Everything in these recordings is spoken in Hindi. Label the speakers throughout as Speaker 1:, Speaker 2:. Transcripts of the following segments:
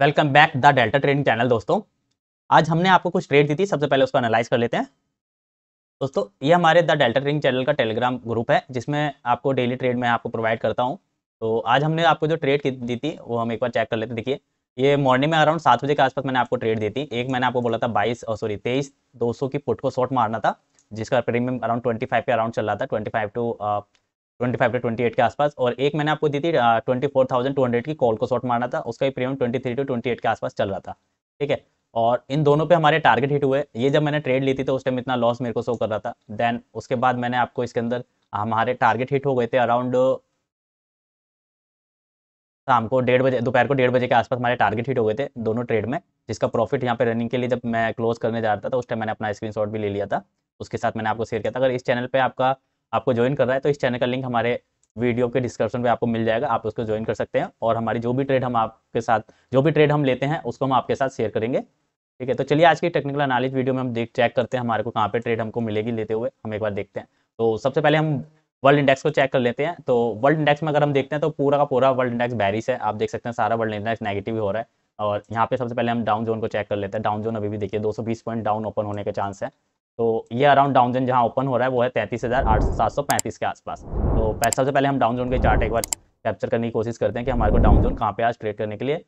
Speaker 1: Welcome back the Delta trading channel दोस्तों आज हमने आपको कुछ ट्रेड दी थी सबसे पहले उसको एनालाइज कर लेते हैं दोस्तों ये हमारे द डेल्टा ट्रेडिंग चैनल का टेलीग्राम ग्रुप है जिसमें आपको डेली ट्रेड में आपको प्रोवाइड करता हूँ तो आज हमने आपको जो ट्रेड दी थी वो हम एक बार चेक कर लेते हैं देखिए ये मॉर्निंग में अराउंड सात बजे के आसपास मैंने आपको ट्रेड दी थी एक मैंने आपको बोला था बाईस और सॉरी तेईस दो की पुट को शॉर्ट मारना था जिसका प्रीमियम अराउंड ट्वेंटी फाइव के अराउंड चल रहा था twenty five to twenty five to twenty eight के आसपास और एक मैंने आपको दी थी twenty four thousand two hundred की कॉल को शॉर्ट मारना था उसका भी premium twenty three to twenty eight के आसपास चल रहा था ठीक है और इन दोनों पे हमारे टारगेट हिट हुए ये जब मैंने ट्रेड ली थी तो उस टाइम इतना लॉस मेरे को शो कर रहा था देन उसके बाद मैंने आपको इसके अंदर हमारे टारगेट हिट हो गए थे अराउंड शाम को डेढ़ बजे दोपहर को डेढ़ बजे के आसपास हमारे टारगेट हिट हो गए थे दोनों ट्रेड में जिसका प्रॉफिट यहाँ पे रनिंग के लिए जब मैं क्लोज करने जा रहा था तो उस टाइम मैंने अपना शॉट भी ले लिया था उसके साथ मैंने आपको शेयर किया था अगर इस चैनल पे आपका आपको ज्वाइन कर रहा है तो इस चैनल का लिंक हमारे वीडियो के डिस्क्रिप्शन में आपको मिल जाएगा आप उसको ज्वाइन कर सकते हैं और हमारी जो भी ट्रेड हम आपके साथ जो भी ट्रेड हम लेते हैं उसको हम आपके साथ शेयर करेंगे ठीक है तो चलिए आज की टेक्निकल अनालिज वीडियो में हम देख चेक करते हैं हमारे को कहाँ पे ट्रेड हमको मिलेगी लेते हुए हम एक बार देखते हैं तो सबसे पहले हम वर्ल्ड इंडेक्स को चेक कर लेते हैं तो वर्ल्ड इंडेक्स में अगर हम देखते हैं तो पूरा का पूरा वर्ल्ड इंडेक्स बैरिस है आप देख सकते हैं सारा वर्ल्ड इंडेक्स नेगेटिव हो रहा है और यहाँ पे सबसे पहले हम डाउन जोन को चेक कर लेते हैं डाउन जोन अभी भी देखिए 220 पॉइंट डाउन ओपन होने के चांस है तो ये अराउंड डाउन जोन जहाँ ओपन हो रहा है वो है तैंतीस हज़ार आठ सात सौ पैंतीस के आसपास तो सबसे पहले हम डाउन जोन के चार्ट एक बार कैप्चर करने की कोशिश करते हैं कि हमारे को डाउन जोन कहाँ पे आज ट्रेड करने के लिए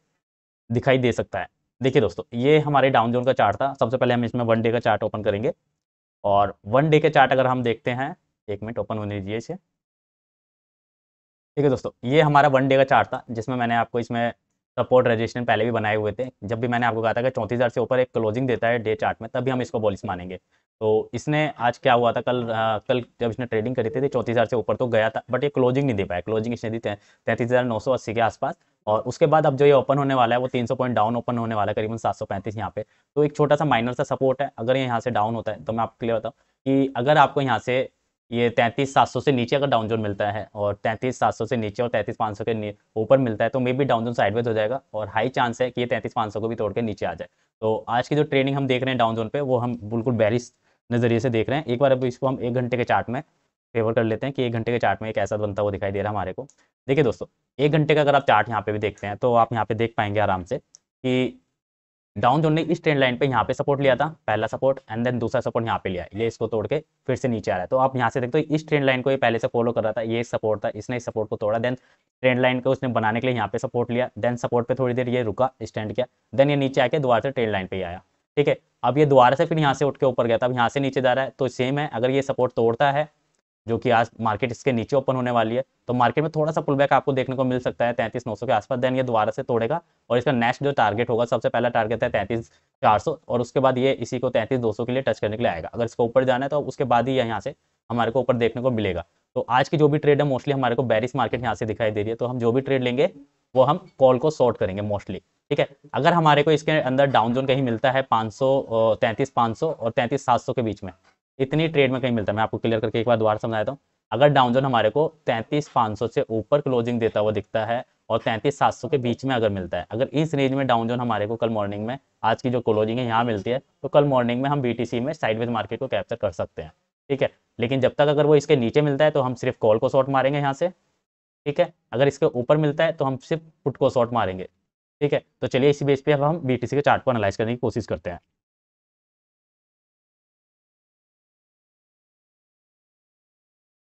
Speaker 1: दिखाई दे सकता है देखिए दोस्तों ये हमारे डाउन जोन का चार्ट था सबसे पहले हम इसमें वन डे का चार्ट ओपन करेंगे और वन डे के चार्ट अगर हम देखते हैं एक मिनट ओपन होने दीजिए इसे ठीक है दोस्तों ये हमारा वन डे का चार्ट था जिसमें मैंने आपको इसमें सपोर्ट रजिस्ट्रेशन पहले भी बनाए हुए थे जब भी मैंने आपको कहा था कि चौंतीस हज़ार से ऊपर एक क्लोजिंग देता है डे चार्ट में तभी हम इसको बॉलिस मानेंगे तो इसने आज क्या हुआ था कल आ, हाँ, कल जब इसने ट्रेडिंग करी थी तो चौंतीस हज़ार से ऊपर तो गया था बट ये क्लोजिंग नहीं दे पाया क्लोजिंग इसने दी तैंतीस हज़ार नौ सौ अस्सी के आसपास और उसके बाद अब जो ये ओपन होने वाला है वो 300 पॉइंट डाउन ओपन होने वाला है करीबन 735 यहाँ पे तो एक छोटा सा माइनर सा सपोर्ट है अगर ये यहाँ से डाउन होता है तो मैं आपको क्लियर बताऊँ कि अगर आपको यहाँ से ये तैंतीस सात सौ से नीचे अगर डाउन जोन मिलता है और तैंतीस सात सौ से नीचे और तैंतीस पाँच सौ के ऊपर मिलता है तो मे भी डाउन जोन साइडवेज हो जाएगा और हाई चांस है कि ये तैंतीस पाँच सौ को भी तोड़ के नीचे आ जाए तो आज की जो ट्रेनिंग हम देख रहे हैं डाउन जोन पे वो हम बिल्कुल बैरिस नज़रिए से देख रहे हैं एक बार अब इसको हम एक घंटे के चार्ट में फेवर कर लेते हैं कि एक घंटे के चार्ट में एक ऐसा बनता हुआ दिखाई दे रहा है हमारे को देखिए दोस्तों एक घंटे का अगर आप चार्ट यहाँ पे भी देखते हैं तो आप यहाँ पे देख पाएंगे आराम से कि डाउन जोन ने इस ट्रेंड लाइन पे यहाँ पे सपोर्ट लिया था पहला सपोर्ट एंड देन दूसरा सपोर्ट यहाँ पे लिया ये इसको तोड़ के फिर से नीचे आ रहा है तो आप यहाँ से देखते हो इस ट्रेंड लाइन को ये पहले से फॉलो कर रहा था ये सपोर्ट था इसने इस सपोर्ट को तोड़ा देन ट्रेंड लाइन को उसने बनाने के लिए यहाँ पे सपोर्ट लिया देन सपोर्ट पे थोड़ी देर ये रुका स्टैंड किया देन ये नीचे आके दोबारा से ट्रेंड लाइन पे आया ठीक है अब ये दोबारा से फिर यहाँ से उठ के ऊपर गया था अब यहाँ से नीचे जा रहा है तो सेम है अगर ये सपोर्ट तोड़ता है जो कि आज मार्केट इसके नीचे ओपन होने वाली है तो मार्केट में थोड़ा सा पुलबैक आपको देखने को मिल सकता है तैंतीस नौ सौ के आसपास देन ये दोबारा से तोड़ेगा और इसका नेक्स्ट जो टारगेट होगा सबसे पहला टारगेट है तैंतीस चार सौ और उसके बाद ये इसी को तैंतीस दो सौ के लिए टच करने के लिए आएगा अगर इसको ऊपर जाना है तो उसके बाद ही यहाँ से हमारे को ऊपर देखने को मिलेगा तो आज की जो भी ट्रेड है मोस्टली हमारे को बैरिस मार्केट यहाँ से दिखाई दे रही है तो हम जो भी ट्रेड लेंगे वो हम कॉल को शॉर्ट करेंगे मोस्टली ठीक है अगर हमारे को इसके अंदर डाउन जोन कहीं मिलता है पाँच सौ तैंतीस पाँच सौ और तैंतीस सात सौ के बीच में इतनी ट्रेड में कहीं मिलता है मैं आपको क्लियर करके एक बार दोबारा समझाता हूँ अगर डाउन जोन हमारे को तैंतीस पाँच सौ से ऊपर क्लोजिंग देता हुआ दिखता है और तैंतीस सात सौ के बीच में अगर मिलता है अगर इस रेंज में डाउन जोन हमारे को कल मॉर्निंग में आज की जो क्लोजिंग है यहाँ मिलती है तो कल मॉर्निंग में हम बी में साइडवेज मार्केट को कैप्चर कर सकते हैं ठीक है लेकिन जब तक अगर वो इसके नीचे मिलता है तो हम सिर्फ कॉल को शॉर्ट मारेंगे यहाँ से ठीक है अगर इसके ऊपर मिलता है तो हम सिर्फ पुट को शॉर्ट मारेंगे ठीक है तो चलिए इसी बेस पे अब हम बी के चार्ट को एनालाइज करने की कोशिश करते हैं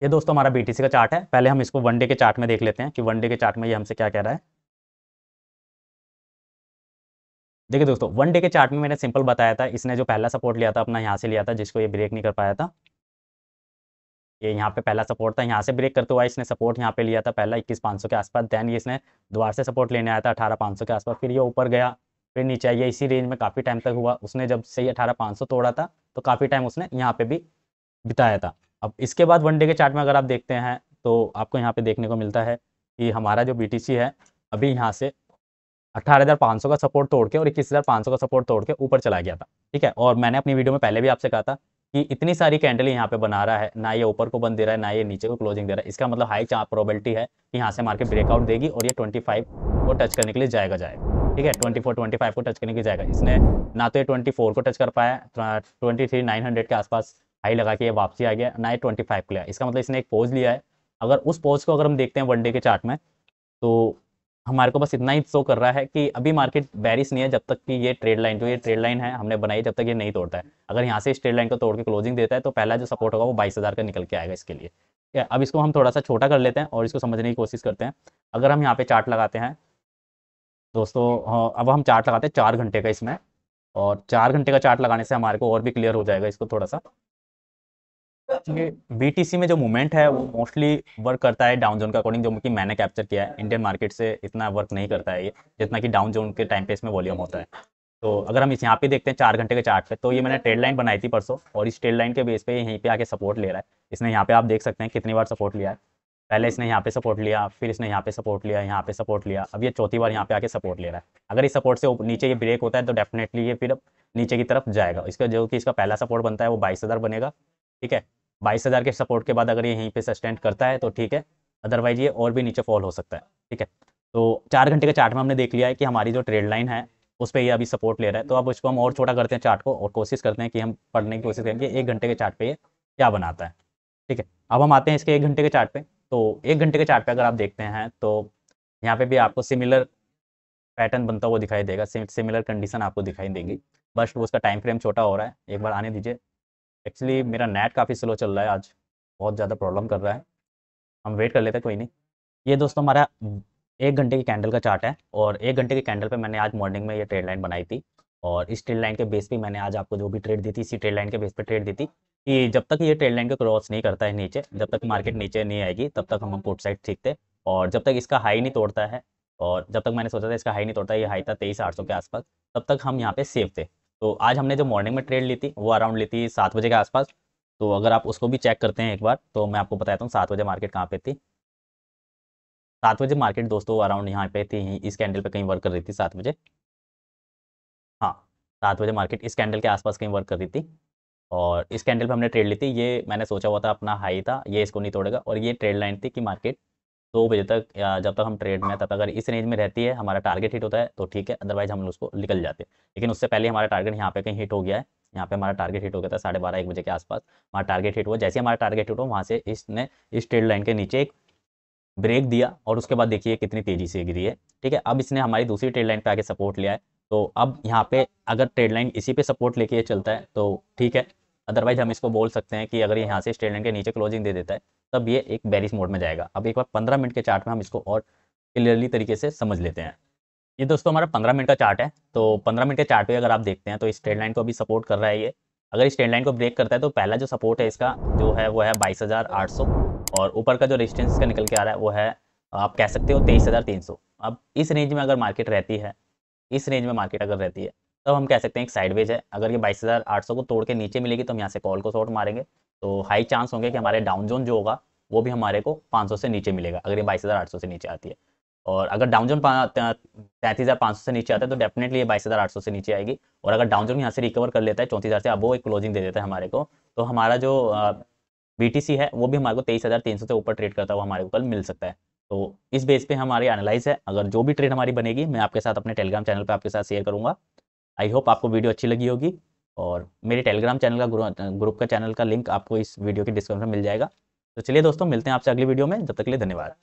Speaker 1: ये दोस्तों हमारा बीटीसी का चार्ट है पहले हम इसको वनडे के चार्ट में देख लेते हैं कि वनडे के चार्ट में ये हमसे क्या कह रहा है देखिए दोस्तों वन डे के चार्ट में मैंने सिंपल बताया था इसने जो पहला सपोर्ट लिया था अपना यहाँ से लिया था जिसको ये ब्रेक नहीं कर पाया था ये यहाँ पे पहला सपोर्ट था यहाँ से ब्रेक करते हुआ इसने सपोर्ट यहाँ पे लिया था पहला इक्कीस पाँच सौ के आसपास देन ये इसने द्वार से सपोर्ट लेने आया था अठारह पाँच सौ के आसपास फिर ये ऊपर गया फिर नीचे आइए इसी रेंज में काफ़ी टाइम तक हुआ उसने जब से अठारह पाँच सौ तोड़ा था तो काफ़ी टाइम उसने यहाँ पे भी बिताया था अब इसके बाद वनडे के चार्ट में अगर आप देखते हैं तो आपको यहाँ पे देखने को मिलता है कि हमारा जो बी है अभी यहाँ से 18,500 का सपोर्ट तोड़ के और 21,500 का सपोर्ट तोड़ के ऊपर चला गया था ठीक है और मैंने अपनी वीडियो में पहले भी आपसे कहा था कि इतनी सारी कैंडल यहाँ पे बना रहा है ना ये ऊपर को बंद दे रहा है ना ये नीचे को क्लोजिंग दे रहा है इसका मतलब हाई चांस प्रोबेबिलिटी है कि यहाँ से मार्केट ब्रेकआउट देगी और ये 25 को टच करने के लिए जाएगा जाएगा ठीक है 24 25 को टच करने के लिए जाएगा इसने ना तो ये 24 को टच कर पाया ट्वेंटी थ्री के आसपास हाई लगा के ये वापसी आ गया नाइट ट्वेंटी फाइव के इसका मतलब इसने एक पोज लिया है अगर उस पोज को अगर हम देखते हैं वनडे के चार्ट में तो हमारे को बस इतना ही शो कर रहा है कि अभी मार्केट वेरिस नहीं है जब तक कि ये ट्रेड लाइन जो ये ट्रेड लाइन है हमने बनाई जब तक ये नहीं तोड़ता है अगर यहाँ से इस ट्रेड लाइन को तोड़ के क्लोजिंग देता है तो पहला जो सपोर्ट होगा वो बाईस हज़ार का निकल के आएगा इसके लिए अब इसको हम थोड़ा सा छोटा कर लेते हैं और इसको समझने की कोशिश करते हैं अगर हम यहाँ पे चार्ट लगाते हैं दोस्तों हाँ, अब हम चार्ट लगाते हैं चार घंटे का इसमें और चार घंटे का चार्ट लगाने से हमारे को और भी क्लियर हो जाएगा इसको थोड़ा सा बीटीसी में जो मूवमेंट है वो मोस्टली वर्क करता है डाउन जोन का अकॉर्डिंग जो कि मैंने कैप्चर किया है इंडियन मार्केट से इतना वर्क नहीं करता है ये जितना कि डाउन जोन के टाइम पे इसमें वॉल्यूम होता है तो अगर हम इस यहाँ पे देखते हैं चार घंटे के चार्ट पे तो ये मैंने ट्रेड लाइन बनाई थी परसों और इस ट्रेड लाइन के बेस पे यहीं पे आके सपोर्ट ले रहा है इसने यहाँ पे आप देख सकते हैं कितनी बार सपोर्ट लिया है पहले इसने यहाँ पे सपोर्ट लिया फिर इसने यहाँ पे सपोर्ट लिया यहाँ पे सपोर्ट लिया अब ये चौथी बार यहाँ पे आके सपोर्ट ले रहा है अगर इस सपोर्ट से नीचे ये ब्रेक होता है तो डेफिनेटली ये फिर नीचे की तरफ जाएगा इसका जो कि इसका पहला सपोर्ट बनता है वो बाईस बनेगा ठीक है बाईस हज़ार के सपोर्ट के बाद अगर ये यहीं पे सस्टेंड करता है तो ठीक है अदरवाइज ये और भी नीचे फॉल हो सकता है ठीक है तो चार घंटे के चार्ट में हमने देख लिया है कि हमारी जो ट्रेड लाइन है उस पर ये अभी सपोर्ट ले रहा है तो अब उसको हम और छोटा करते हैं चार्ट को और कोशिश करते हैं कि हम पढ़ने की कोशिश करेंगे एक घंटे के चार्ट पे ये क्या बनाता है ठीक है अब हम आते हैं इसके एक घंटे के चार्ट पे तो एक घंटे के चार्ट पे अगर आप देखते हैं तो यहाँ पे भी आपको सिमिलर पैटर्न बनता हुआ दिखाई देगा सिमिलर कंडीशन आपको दिखाई देगी बस उसका टाइम फ्रेम छोटा हो रहा है एक बार आने दीजिए एक्चुअली मेरा नेट काफ़ी स्लो चल रहा है आज बहुत ज़्यादा प्रॉब्लम कर रहा है हम वेट कर लेते हैं कोई नहीं ये दोस्तों हमारा एक घंटे के कैंडल का चार्ट है और एक घंटे के कैंडल पे मैंने आज मॉर्निंग में ये ट्रेड लाइन बनाई थी और इस ट्रेड लाइन के बेस पे मैंने आज आपको जो भी ट्रेड दी थी इसी ट्रेड लाइन के बेस पे ट्रेड दी थी कि जब तक ये ट्रेड लाइन को क्रॉस नहीं करता है नीचे जब तक मार्केट नीचे नहीं आएगी तब तक हम पुट हाँ। साइड ठीक थे और जब तक इसका हाई नहीं तोड़ता है और जब तक मैंने सोचा था इसका हाई नहीं तोड़ता ये हाई था तेईस आठ सौ के आसपास तब तक हम यहाँ पे सेफ थे तो आज हमने जो मॉर्निंग में ट्रेड ली थी वो अराउंड ली थी सात बजे के आसपास तो अगर आप उसको भी चेक करते हैं एक बार तो मैं आपको बताता हूँ सात बजे मार्केट कहाँ पे थी सात बजे मार्केट दोस्तों अराउंड यहाँ पे थी इस कैंडल पे कहीं वर्क कर रही थी सात बजे हाँ सात बजे मार्केट इस कैंडल के आसपास कहीं वर्क कर रही थी और इस कैंडल पर हमने ट्रेड ली थी ये मैंने सोचा हुआ था अपना हाई था ये इसको नहीं तोड़ेगा और ये ट्रेड लाइन थी कि मार्केट दो बजे तक या जब तक हम ट्रेड में तब अगर इस रेंज में रहती है हमारा टारगेट हिट होता है तो ठीक है अदरवाइज हम उसको निकल जाते हैं लेकिन उससे पहले हमारा टारगेट यहाँ पे कहीं हिट हो गया है यहाँ पे हमारा टारगेट हिट हो गया था साढ़े बारह एक बजे के आसपास हमारा टारगेट हिट हुआ जैसे हमारा टारगेट हिट हुआ वहाँ से इसने इस ट्रेड लाइन के नीचे एक ब्रेक दिया और उसके बाद देखिए कितनी तेजी से गिरी है ठीक है अब इसने हमारी दूसरी ट्रेड लाइन पर आके सपोर्ट लिया है तो अब यहाँ पे अगर ट्रेड लाइन इसी पे सपोर्ट लेके चलता है तो ठीक है अदरवाइज हम इसको बोल सकते हैं कि अगर यहाँ से स्टेट लाइन के नीचे क्लोजिंग दे देता है तब ये एक बैरिस मोड में जाएगा अब एक बार पंद्रह मिनट के चार्ट में हम इसको और क्लियरली तरीके से समझ लेते हैं ये दोस्तों हमारा पंद्रह मिनट का चार्ट है तो पंद्रह मिनट के चार्ट पे अगर आप देखते हैं तो इस स्ट्रेट लाइन को अभी सपोर्ट कर रहा है ये अगर इस ट्रेड लाइन को ब्रेक करता है तो पहला जो सपोर्ट है इसका जो है वो है बाईस हज़ार आठ सौ और ऊपर का जो रेजिस्टेंस का निकल के आ रहा है वो है आप कह सकते हो तेईस अब इस रेंज में अगर मार्केट रहती है इस रेंज में मार्केट अगर रहती है तब हम कह सकते हैं एक साइडवेज है अगर ये 22,800 को तोड़ के नीचे मिलेगी तो हम यहाँ से कॉल को शॉर्ट मारेंगे तो हाई चांस होंगे कि हमारे डाउन जोन जो होगा वो भी हमारे को 500 से नीचे मिलेगा अगर ये 22,800 से नीचे आती है और अगर डाउन जोन तैंतीस हज़ार पाँच सौ से नीचे आता है तो डेफिनेटली ये बाईस हज़ार आठ सौ से नीचे आएगी और अगर डाउन जोन यहाँ से रिकवर कर लेता है चौंतीस हज़ार से अब वो एक क्लोजिंग दे देता है हमारे को तो हमारा जो बी है वो भी हमारे को तेईस हज़ार तीन सौ से ऊपर ट्रेड करता वो हमारे को कल मिल सकता है तो इस बेस पे हमारी एनालाइज है अगर जो भी ट्रेड हमारी बनेगी मैं आपके साथ अपने टेलीग्राम चैनल पर आपके साथ शेयर करूंगा आई होप आपको वीडियो अच्छी लगी होगी और मेरे टेलीग्राम चैनल का ग्रुप का चैनल का लिंक आपको इस वीडियो के डिस्क्रिप्शन में मिल जाएगा तो चलिए दोस्तों मिलते हैं आपसे अगली वीडियो में जब तक के लिए धन्यवाद